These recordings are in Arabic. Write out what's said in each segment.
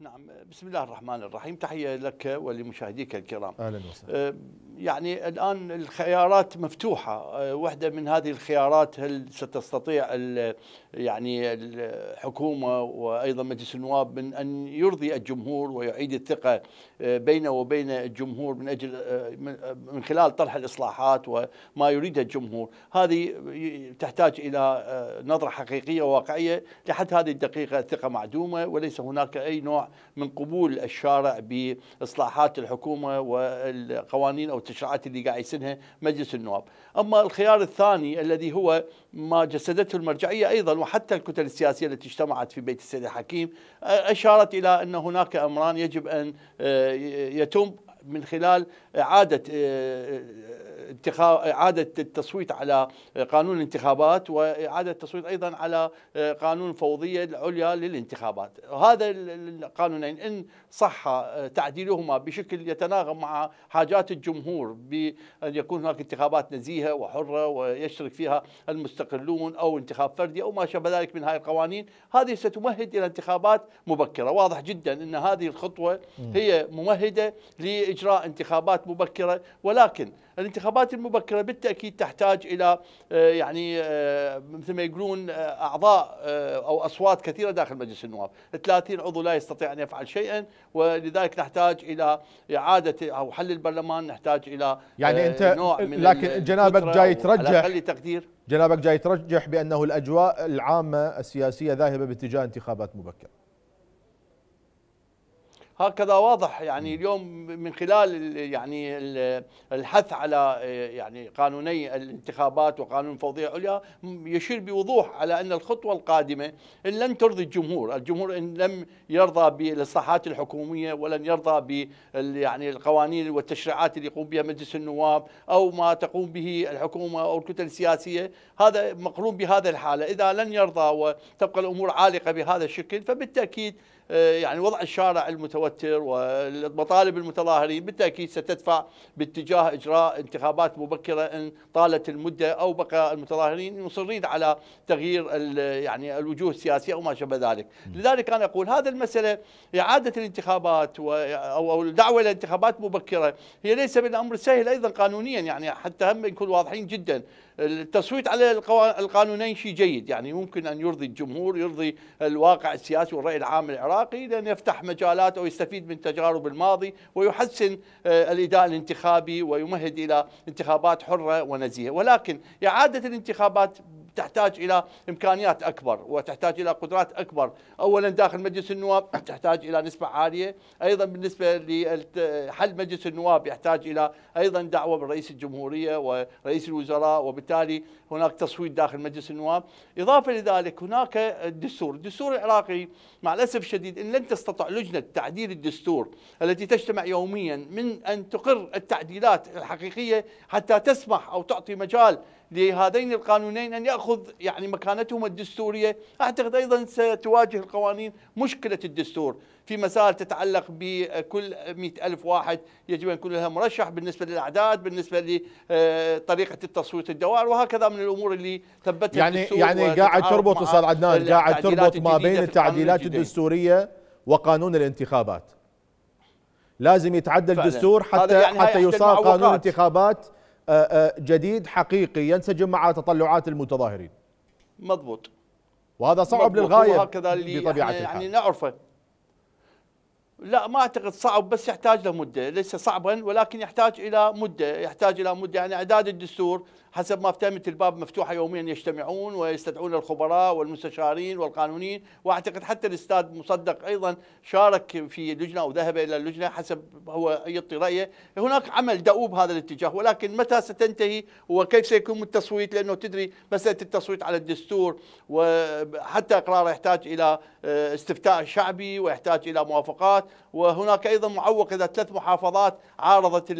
نعم بسم الله الرحمن الرحيم تحية لك ولمشاهديك الكرام أهلا وسهلا آه، يعني الآن الخيارات مفتوحة آه، واحدة من هذه الخيارات هل ستستطيع يعني الحكومة وأيضا مجلس النواب من أن يرضي الجمهور ويعيد الثقة آه، بينه وبين الجمهور من أجل من خلال طرح الإصلاحات وما يريده الجمهور هذه تحتاج إلى نظرة حقيقية وواقعية لحد هذه الدقيقة الثقة معدومة وليس هناك أي نوع من قبول الشارع باصلاحات الحكومه والقوانين او التشريعات اللي قاعد يسنها مجلس النواب، اما الخيار الثاني الذي هو ما جسدته المرجعيه ايضا وحتى الكتل السياسيه التي اجتمعت في بيت السيد الحكيم اشارت الى ان هناك امران يجب ان آه، يتم من خلال اعاده آه، آه، اتخاذ إعادة التصويت على قانون الانتخابات وإعادة التصويت أيضا على قانون فوضية العليا للانتخابات هذا القانونين إن صح تعديلهما بشكل يتناغم مع حاجات الجمهور بأن يكون هناك انتخابات نزيهة وحرة ويشترك فيها المستقلون أو انتخاب فردي أو ما شابه ذلك من هذه القوانين هذه ستمهد إلى انتخابات مبكرة واضح جدا أن هذه الخطوة هي ممهدة لإجراء انتخابات مبكرة ولكن الانتخابات الانتخابات المبكرة بالتأكيد تحتاج إلى آه، يعني آه، مثل ما يقولون آه، أعضاء أو أصوات كثيرة داخل مجلس النواب 30 عضو لا يستطيع أن يفعل شيئا ولذلك نحتاج إلى إعادة أو حل البرلمان نحتاج إلى يعني أنت نوع من لكن جنابك جاي ترجح تقدير جنابك جاي ترجح بأنه الأجواء العامة السياسية ذاهبة باتجاه انتخابات مبكرة هكذا واضح يعني اليوم من خلال يعني الحث على آه، يعني قانوني الانتخابات وقانون الفوضية العليا يشير بوضوح على أن الخطوة القادمة إن لن ترضي الجمهور الجمهور إن لم يرضى بالإصلاحات الحكومية ولن يرضى بال يعني القوانين والتشريعات اللي يقوم بها مجلس النواب أو ما تقوم به الحكومة أو الكتل السياسية هذا مقرون بهذه الحالة إذا لن يرضى وتبقى الأمور عالقة بهذا الشكل فبالتأكيد آه، يعني وضع الشارع المتوتر ومطالب المتظاهرين بالتأكيد ستدفع باتجاه إجراء انتخابات مبكرة إن طالت المدة أو بقى المتظاهرين مصرين على تغيير يعني الوجوه السياسية أو ما شابه ذلك لذلك أنا أقول هذا المسألة إعادة الانتخابات أو الدعوة إلى انتخابات مبكرة هي ليس بالأمر السهل أيضا قانونيا يعني حتى هم نكون واضحين جدا التصويت على القانونين شيء جيد يعني ممكن أن يرضي الجمهور يرضي الواقع السياسي والرأي العام العراقي العراقي لأن يفتح مجالات أو يستفيد من تجارب الماضي ويحسن آه، الإداء الانتخابي ويمهد إلى انتخابات حرة ونزيهة ولكن إعادة الانتخابات تحتاج إلى إمكانيات أكبر وتحتاج إلى قدرات أكبر أولا داخل مجلس النواب تحتاج إلى نسبة عالية أيضا بالنسبة لحل مجلس النواب يحتاج إلى أيضا دعوة رئيس الجمهورية ورئيس الوزراء وبالتالي هناك تصويت داخل مجلس النواب إضافة لذلك هناك الدستور الدستور العراقي مع الأسف الشديد إن لن تستطع لجنة تعديل الدستور التي تجتمع يوميا من أن تقر التعديلات الحقيقية حتى تسمح أو تعطي مجال لهذين القانونين أن يأخذ يعني مكانتهما الدستورية أعتقد أيضا ستواجه القوانين مشكلة الدستور في مسائل تتعلق بكل مئة ألف واحد يجب أن يكون لها مرشح بالنسبة للأعداد بالنسبة لطريقة التصويت الدوائر وهكذا من الأمور اللي ثبتها يعني يعني قاعد تربط أستاذ عدنان قاعد تربط ما بين التعديلات الدستورية وقانون الانتخابات لازم يتعدل الدستور حتى يعني حتى يصار قانون الانتخابات آه، آه، جديد حقيقي ينسجم مع تطلعات المتظاهرين مضبوط وهذا صعب مضبوط للغايه وهكذا اللي بطبيعه يعني الحال يعني نعرفه لا ما اعتقد صعب بس يحتاج له مده ليس صعبا ولكن يحتاج الى مده يحتاج الى مده يعني اعداد الدستور حسب ما فهمت الباب مفتوحه يوميا يجتمعون ويستدعون الخبراء والمستشارين والقانونيين واعتقد حتى الاستاذ مصدق ايضا شارك في لجنه او ذهب الى اللجنه حسب هو يعطي رايه هناك عمل دؤوب هذا الاتجاه ولكن متى ستنتهي وكيف سيكون التصويت لانه تدري مساله التصويت على الدستور وحتى اقراره يحتاج الى آه، استفتاء شعبي ويحتاج الى موافقات وهناك ايضا معوق اذا ثلاث محافظات عارضت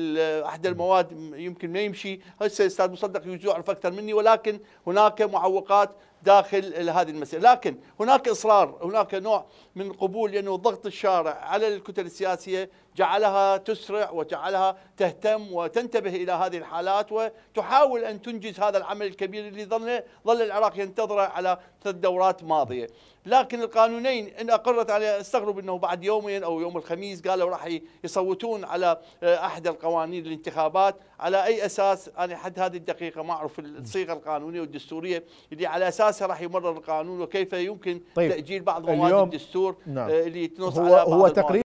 احد المواد يمكن ما يمشي هسه استاذ مصدق يعرف اكثر مني ولكن هناك معوقات داخل هذه المسألة لكن هناك إصرار هناك نوع من قبول لأنه ضغط الشارع على الكتل السياسية جعلها تسرع وجعلها تهتم وتنتبه إلى هذه الحالات وتحاول أن تنجز هذا العمل الكبير اللي ظل, ظل العراق ينتظره على ثلاث دورات ماضية لكن القانونين إن أقرت عليه استغرب أنه بعد يومين أو يوم الخميس قالوا راح يصوتون على آه، أحد القوانين الانتخابات على أي أساس أنا حد هذه الدقيقة ما أعرف الصيغة القانونية والدستورية اللي على أساس الرئاسه راح يمرر القانون وكيف يمكن طيب تاجيل بعض مواد الدستور نعم. آه، اللي تنص هو على بعض هو تقريبا